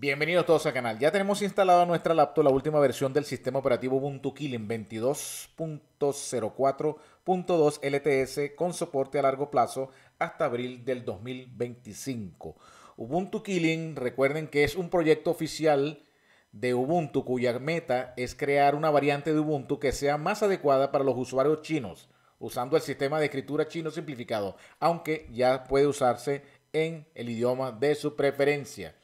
Bienvenidos todos al canal. Ya tenemos instalado en nuestra laptop la última versión del sistema operativo Ubuntu Killing 22.04.2 LTS con soporte a largo plazo hasta abril del 2025. Ubuntu Killing, recuerden que es un proyecto oficial de Ubuntu cuya meta es crear una variante de Ubuntu que sea más adecuada para los usuarios chinos, usando el sistema de escritura chino simplificado, aunque ya puede usarse en el idioma de su preferencia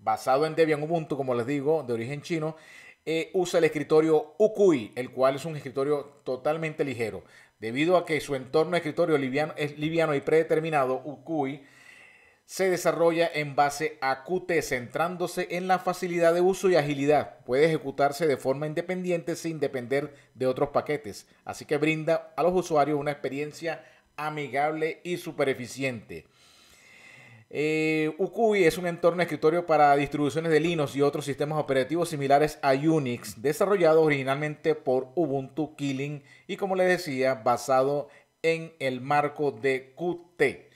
basado en Debian Ubuntu, como les digo, de origen chino, eh, usa el escritorio Ukui, el cual es un escritorio totalmente ligero. Debido a que su entorno de escritorio liviano, es liviano y predeterminado, Ukui se desarrolla en base a Qt, centrándose en la facilidad de uso y agilidad. Puede ejecutarse de forma independiente sin depender de otros paquetes, así que brinda a los usuarios una experiencia amigable y super eficiente. Eh, UQI es un entorno de escritorio para distribuciones de Linux y otros sistemas operativos similares a Unix, desarrollado originalmente por Ubuntu Killing y como les decía, basado en el marco de Qt.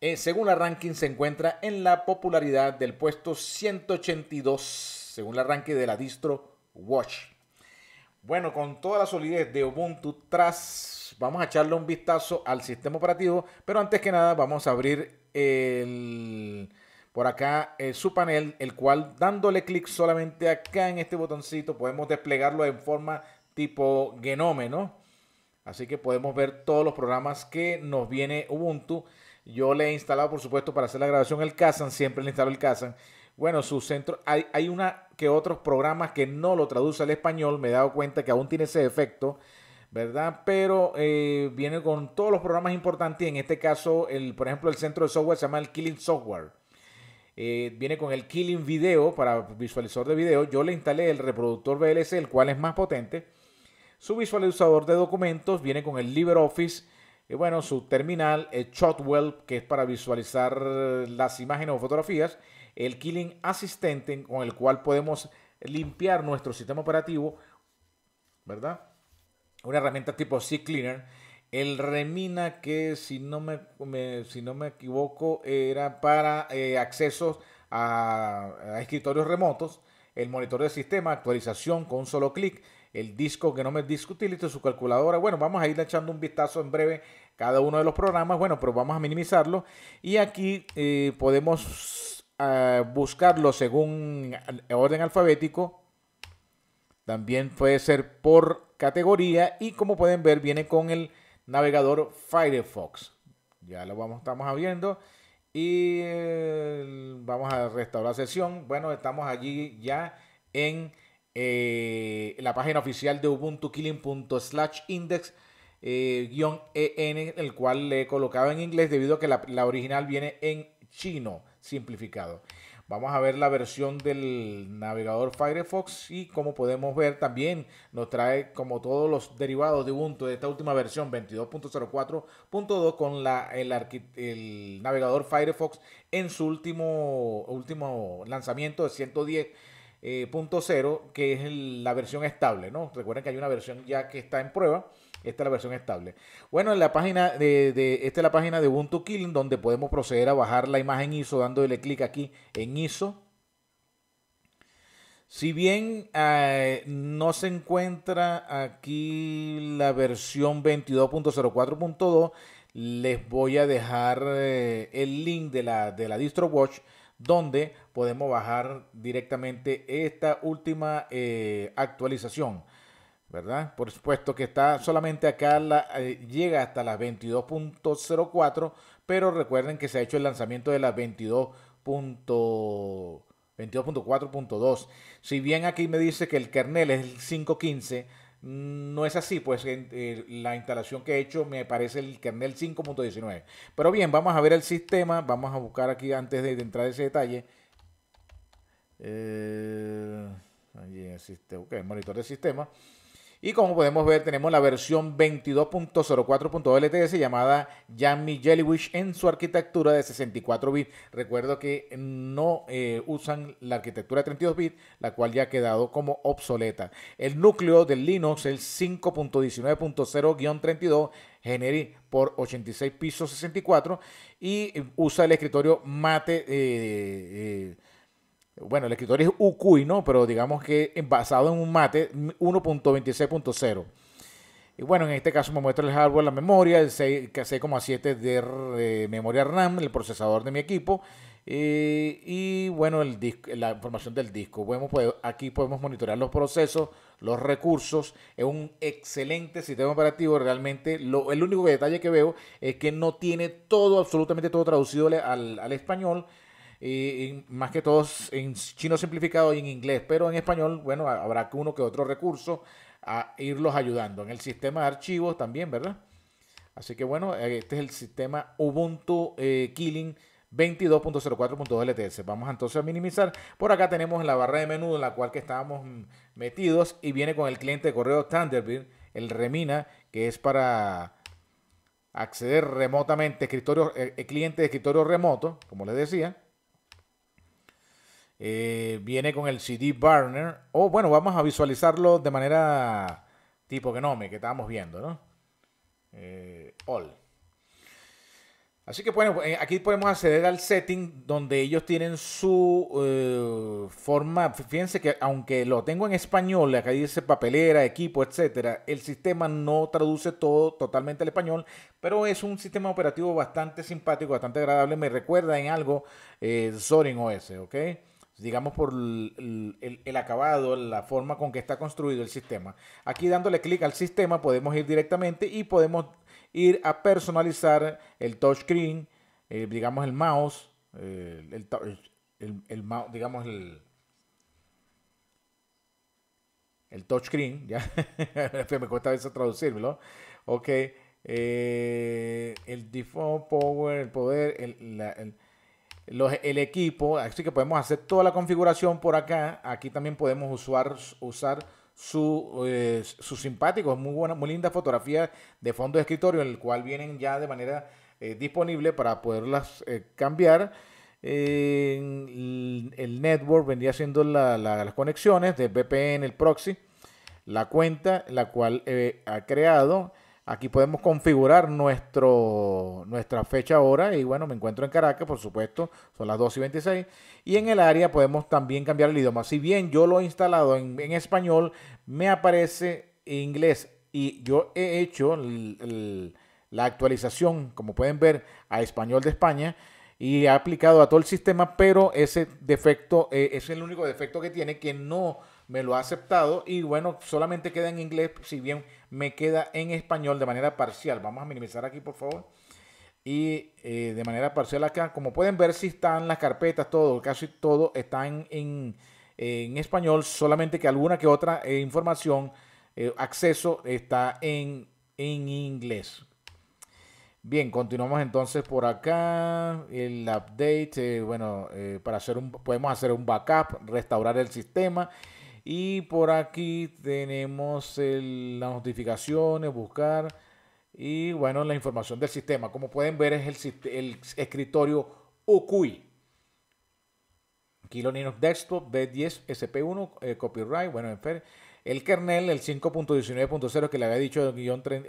Eh, según la ranking se encuentra en la popularidad del puesto 182, según la ranking de la distro Watch. Bueno, con toda la solidez de Ubuntu tras, vamos a echarle un vistazo al sistema operativo, pero antes que nada vamos a abrir por acá eh, su panel, el cual dándole clic solamente acá en este botoncito podemos desplegarlo en forma tipo genome, ¿no? Así que podemos ver todos los programas que nos viene Ubuntu. Yo le he instalado, por supuesto, para hacer la grabación el Kazan, siempre le instalo el Kazan. Bueno, su centro, hay, hay una que otros programas que no lo traduce al español, me he dado cuenta que aún tiene ese efecto. ¿verdad? Pero eh, viene con todos los programas importantes. En este caso, el, por ejemplo, el centro de software se llama el Killing Software. Eh, viene con el Killing Video para visualizador de video. Yo le instalé el reproductor VLC, el cual es más potente. Su visualizador de documentos viene con el LibreOffice. Y eh, bueno, su terminal, el Shotwell, que es para visualizar las imágenes o fotografías. El Killing Assistant, con el cual podemos limpiar nuestro sistema operativo, ¿verdad? una herramienta tipo Cleaner, El Remina, que si no me, si no me equivoco, era para acceso eh, accesos a, escritorios remotos, el monitor de sistema, actualización con un solo clic, el disco que no me disco su calculadora. Bueno, vamos a ir echando un vistazo en breve cada uno de los programas, bueno, pero vamos a minimizarlo. Y aquí eh, podemos ah, buscarlo según orden alfabético también puede ser por categoría y como pueden ver viene con el navegador Firefox. Ya lo vamos, estamos abriendo y eh, vamos a restaurar sesión. Bueno, estamos allí ya en eh, la página oficial de Ubuntu Slash index eh, guión en el cual le he colocado en inglés debido a que la original viene en chino simplificado. Vamos a ver la versión del navegador Firefox y como podemos ver también nos trae como todos los derivados de Ubuntu de esta última versión 22.04.2 con la, el, navegador Firefox en su último, último lanzamiento de 110.0 eh, que es la versión estable, ¿no? Recuerden que hay una versión ya que está en prueba esta es la versión estable. Bueno, en la página de, esta es la página de Ubuntu Killing donde podemos proceder a bajar la imagen ISO dándole clic aquí en ISO. Si bien eh, no se encuentra aquí la versión 22.04.2, les voy a dejar eh, el link de la, de la DistroWatch donde podemos bajar directamente esta última eh, actualización ¿verdad? Por supuesto que está solamente acá, eh, llega hasta las 22.04, pero recuerden que se ha hecho el lanzamiento de las 22.4.2. si bien aquí me dice que el kernel es el 515, no es así, pues eh, la instalación que he hecho me parece el kernel 5.19. Pero bien, vamos a ver el sistema, vamos a buscar aquí antes de, entrar ese detalle. Eh, el monitor del sistema. Y como podemos ver, tenemos la versión 22.04.2 LTS llamada Jammy Jellywish en su arquitectura de 64 bits. Recuerdo que no eh, usan la arquitectura de 32 bits, la cual ya ha quedado como obsoleta. El núcleo del Linux, el 5.19.0-32, Generi por 86 pisos 64 y usa el escritorio Mate. Eh, eh, bueno, el escritorio es Ukui, ¿no? Pero digamos que basado en un mate 1.26.0. Y bueno, en este caso me muestra el hardware, la memoria, el 6,7 de memoria RAM, el procesador de mi equipo. Eh, y bueno, el la información del disco. Bueno, aquí podemos monitorear los procesos, los recursos. Es un excelente sistema operativo. Realmente, el único detalle que veo es que no tiene todo, absolutamente todo traducido al español y, más que todos en chino simplificado y en inglés, pero en español, bueno, habrá uno que otro recurso a irlos ayudando. En el sistema de archivos también, ¿verdad? Así que bueno, eh, este es el sistema Ubuntu eh, Killing 22.04.2 LTS. Vamos entonces a minimizar. Por acá tenemos la barra de menú en la cual que estábamos mm, metidos y viene con el cliente de correo Thunderbird, el Remina, que es para acceder remotamente, escritorio, eh, cliente de escritorio remoto, como les decía. Eh, viene con el CD burner. O bueno, vamos a visualizarlo de manera tipo que me que estábamos viendo, ¿no? Eh, all. Así que bueno, eh, aquí podemos acceder al setting donde ellos tienen su forma. Fíjense que aunque lo tengo en español, acá dice papelera, equipo, etcétera, el sistema no traduce todo totalmente al español, pero es un sistema operativo bastante simpático, bastante agradable. Me recuerda en algo eh, Zorin OS, ¿ok? digamos por el, el, acabado, la forma con que está construido el sistema. Aquí dándole clic al sistema podemos ir directamente y podemos ir a personalizar el touchscreen, eh, digamos el mouse, eh, el, mouse, digamos el, el touchscreen, ya me cuesta a veces traducirlo, ok, eh, el default power, el poder, el, los, el equipo, así que podemos hacer toda la configuración por acá. Aquí también podemos usar, usar su, eh, sus simpáticos, muy buena, muy linda fotografía de fondo de escritorio, en el cual vienen ya de manera eh, disponible para poderlas eh, cambiar. El, network vendría siendo las conexiones de VPN, el proxy, la cuenta, la cual ha creado. Aquí podemos configurar nuestro, nuestra fecha ahora y bueno, me encuentro en Caracas, por supuesto, son las 2 y 26. Y en el área podemos también cambiar el idioma. Si bien yo lo he instalado en, español, me aparece inglés y yo he hecho la actualización, como pueden ver, a español de España y ha aplicado a todo el sistema, pero ese defecto eh, es el único defecto que tiene que no me lo ha aceptado y bueno, solamente queda en inglés, si bien me queda en español de manera parcial. Vamos a minimizar aquí, por favor. Y eh, de manera parcial acá, como pueden ver, si están las carpetas, todo, casi todo está en, en, español, solamente que alguna que otra eh, información, eh, acceso está en, en inglés. Bien, continuamos entonces por acá. El update, bueno, para hacer un, podemos hacer un backup, restaurar el sistema y por aquí tenemos las notificaciones, buscar y bueno, la información del sistema. Como pueden ver es el, el escritorio UQI. Kilo Linux Desktop B10 SP1 eh, copyright, bueno, el kernel, el 5.19.0 que le había dicho guión, 32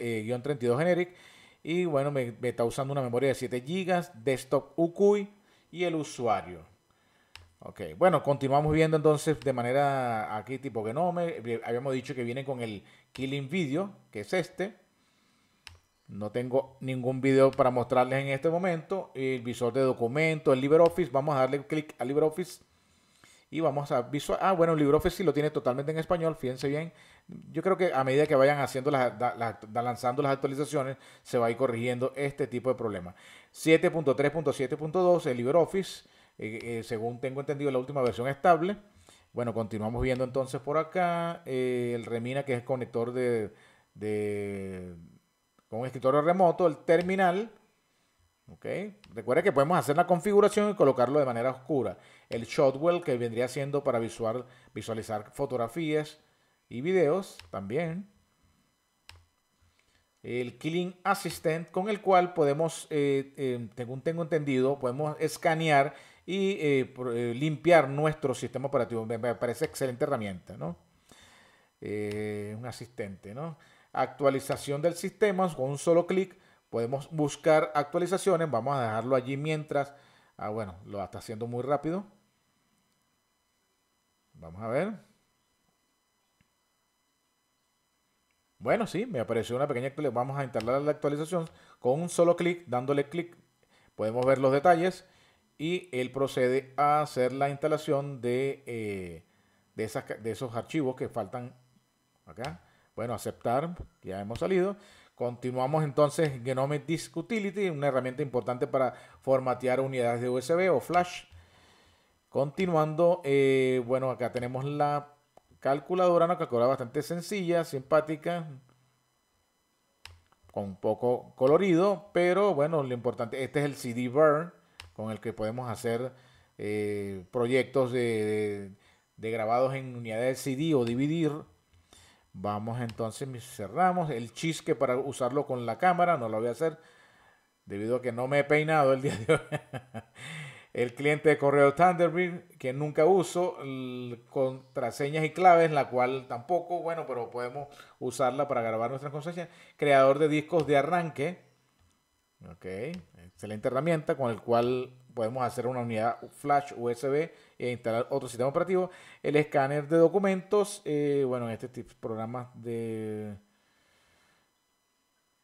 eh, generic. Y bueno, me, está usando una memoria de 7 GB, desktop UQI y el usuario. Ok, bueno, continuamos viendo entonces de manera aquí tipo que no me eh, Habíamos dicho que viene con el Killing Video, que es este. No tengo ningún video para mostrarles en este momento. El visor de documentos, el LibreOffice. Vamos a darle clic a LibreOffice. Y vamos a visual. Ah, bueno, LibreOffice sí lo tiene totalmente en español. Fíjense bien. Yo creo que a medida que vayan haciendo las, lanzando las actualizaciones, se va a ir corrigiendo este tipo de problemas. 7.3.7.2, el LibreOffice. Eh, eh, según tengo entendido, la última versión estable. Bueno, continuamos viendo entonces por acá eh, el Remina, que es el conector de, con escritorio remoto, el terminal. ok Recuerda que podemos hacer la configuración y colocarlo de manera oscura. El shotwell que vendría siendo para visual, visualizar fotografías y videos también. El Killing Assistant con el cual podemos, según tengo entendido, podemos escanear y eh, eh, limpiar nuestro sistema operativo. Me, parece excelente herramienta, eh, un asistente, ¿no? Actualización del sistema con un solo clic. Podemos buscar actualizaciones. Vamos a dejarlo allí mientras. Ah, bueno, lo está haciendo muy rápido. Vamos a ver. Bueno, sí, me apareció una pequeña actualización. Vamos a instalar la actualización con un solo clic, dándole clic. Podemos ver los detalles y él procede a hacer la instalación de, eh, de, esos archivos que faltan acá. Bueno, aceptar, ya hemos salido. Continuamos entonces Genome Disk Utility, una herramienta importante para formatear unidades de USB o flash. Continuando, eh, bueno, acá tenemos la calculadora, una calculadora bastante sencilla, simpática, con poco colorido, pero bueno, lo importante, este es el CD Burn con el que podemos hacer eh, proyectos de, grabados en unidades CD o dividir. Vamos entonces, cerramos el chisque para usarlo con la cámara, no lo voy a hacer debido a que no me he peinado el día de hoy. el cliente de correo Thunderbird que nunca uso, contraseñas y claves, la cual tampoco, bueno, pero podemos usarla para grabar nuestras contraseñas. Creador de discos de arranque, Ok, excelente herramienta con el cual podemos hacer una unidad flash USB e instalar otro sistema operativo. El escáner de documentos, eh, bueno, este tipo de programas de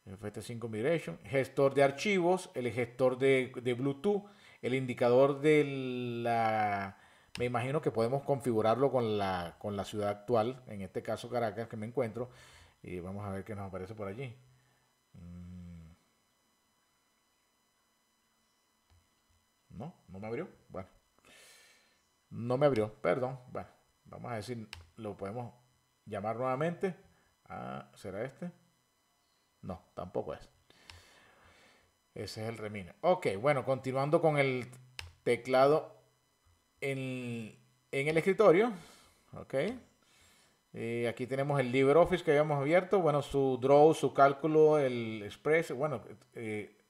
FT5 Migration, gestor de archivos, el gestor de, Bluetooth, el indicador de la... Me imagino que podemos configurarlo con la, con la ciudad actual, en este caso Caracas, que me encuentro. Y vamos a ver qué nos aparece por allí. Mm. No, no me abrió. Bueno. No me abrió, perdón. Bueno, vamos a decir, lo podemos llamar nuevamente. Ah, ¿Será este? No, tampoco es. Ese es el remino. Ok, bueno, continuando con el teclado en, el escritorio. Ok. Eh, aquí tenemos el LibreOffice que habíamos abierto. Bueno, su draw, su cálculo, el express. Bueno, eh,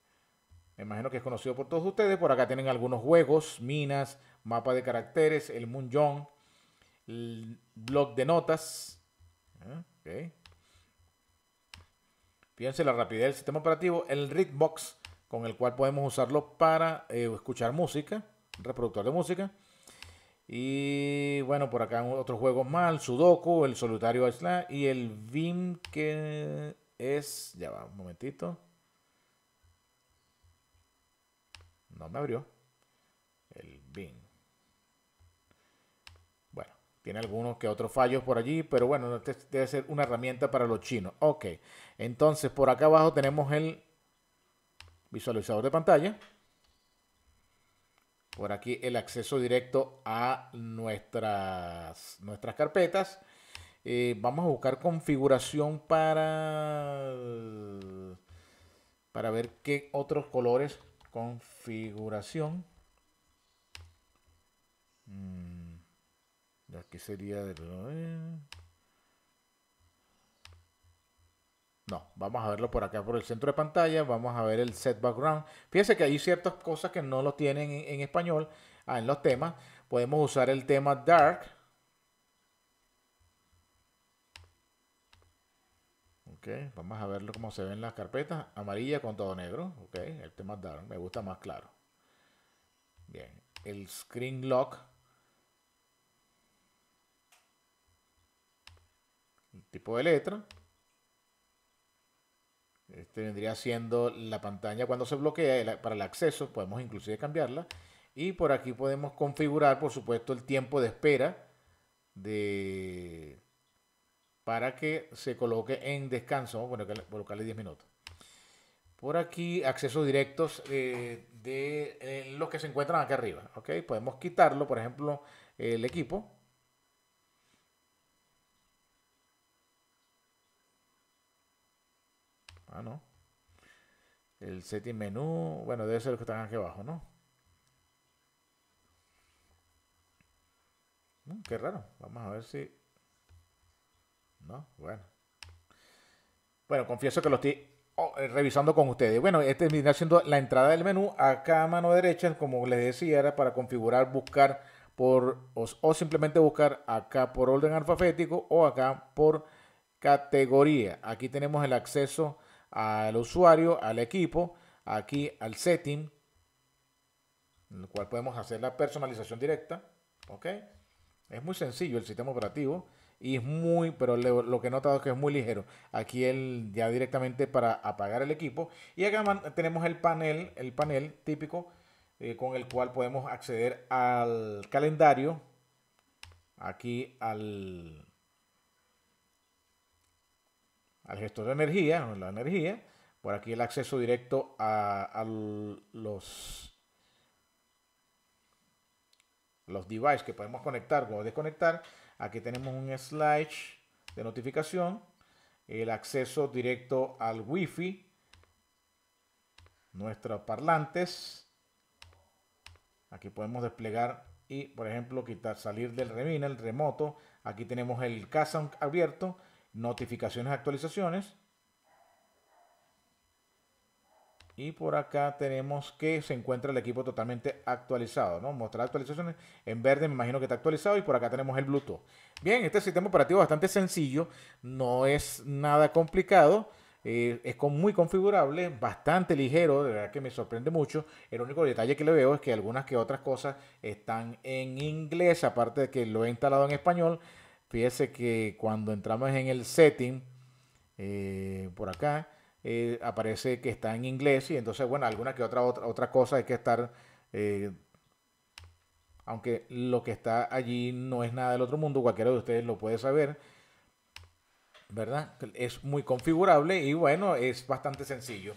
me imagino que es conocido por todos ustedes. Por acá tienen algunos juegos, minas, mapa de caracteres, el Munjong, el blog de notas. Ah, okay. Fíjense la rapidez del sistema operativo, el Ritbox, con el cual podemos usarlo para eh, escuchar música, reproductor de música. Y bueno, por acá otros juegos más, Sudoku, el Solitario Isla y el Vim que es, ya va, un momentito. No me abrió. El bin. Bueno, tiene algunos que otros fallos por allí, pero bueno, este debe ser una herramienta para los chinos. Ok, entonces por acá abajo tenemos el visualizador de pantalla. Por aquí el acceso directo a nuestras, nuestras carpetas. Eh, vamos a buscar configuración para, para ver qué otros colores configuración. Mm, aquí sería eh. No, vamos a verlo por acá, por el centro de pantalla. Vamos a ver el set background. Fíjense que hay ciertas cosas que no lo tienen en, español ah, en los temas. Podemos usar el tema dark vamos a ver cómo se ven las carpetas. Amarilla con todo negro. Ok, el tema dark. Me gusta más claro. Bien, el screen lock. tipo de letra. Este vendría siendo la pantalla cuando se bloquea para el acceso. Podemos inclusive cambiarla. Y por aquí podemos configurar, por supuesto, el tiempo de espera de para que se coloque en descanso. bueno, colocarle, colocarle 10 minutos. Por aquí, accesos directos eh, de eh, los que se encuentran aquí arriba. ¿ok? Podemos quitarlo, por ejemplo, el equipo. Ah, no. El setting menú. Bueno, debe ser los que están aquí abajo, ¿no? Mm, qué raro. Vamos a ver si bueno. Bueno, confieso que lo estoy oh, eh, revisando con ustedes. Bueno, este viene haciendo la entrada del menú acá a mano derecha, como les decía, era para configurar, buscar por o, simplemente buscar acá por orden alfabético o acá por categoría. Aquí tenemos el acceso al usuario, al equipo, aquí al setting, en el cual podemos hacer la personalización directa. ¿Ok? Es muy sencillo el sistema operativo y es muy, pero lo, que he notado es que es muy ligero. Aquí el ya directamente para apagar el equipo. Y acá tenemos el panel, el panel típico eh, con el cual podemos acceder al calendario. Aquí al, al gestor de energía, la energía. Por aquí el acceso directo a los los devices que podemos conectar o desconectar. Aquí tenemos un slide de notificación, el acceso directo al Wi-Fi, nuestros parlantes. Aquí podemos desplegar y, por ejemplo, quitar, salir del remina, el remoto. Aquí tenemos el casa abierto, notificaciones, actualizaciones. Y por acá tenemos que se encuentra el equipo totalmente actualizado, ¿no? Mostrar actualizaciones. En verde me imagino que está actualizado y por acá tenemos el Bluetooth. Bien, este sistema operativo es bastante sencillo, no es nada complicado. Eh, es muy configurable, bastante ligero, de verdad que me sorprende mucho. El único detalle que le veo es que algunas que otras cosas están en inglés, aparte de que lo he instalado en español. Fíjese que cuando entramos en el setting, eh, por acá, eh, aparece que está en inglés y entonces, bueno, alguna que otra, otra, otra cosa hay que estar, eh, aunque lo que está allí no es nada del otro mundo, cualquiera de ustedes lo puede saber, ¿verdad? Es muy configurable y bueno, es bastante sencillo.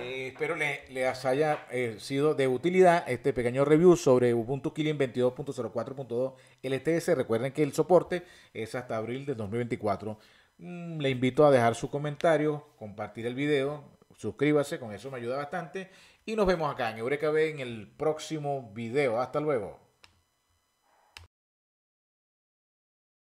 Eh, espero les, les haya sido de utilidad este pequeño review sobre Ubuntu Killing 22.04.2 LTS. Recuerden que el soporte es hasta abril de 2024. Mm, le invito a dejar su comentario, compartir el video, suscríbase, con eso me ayuda bastante. Y nos vemos acá en Eureka B en el próximo video. Hasta luego.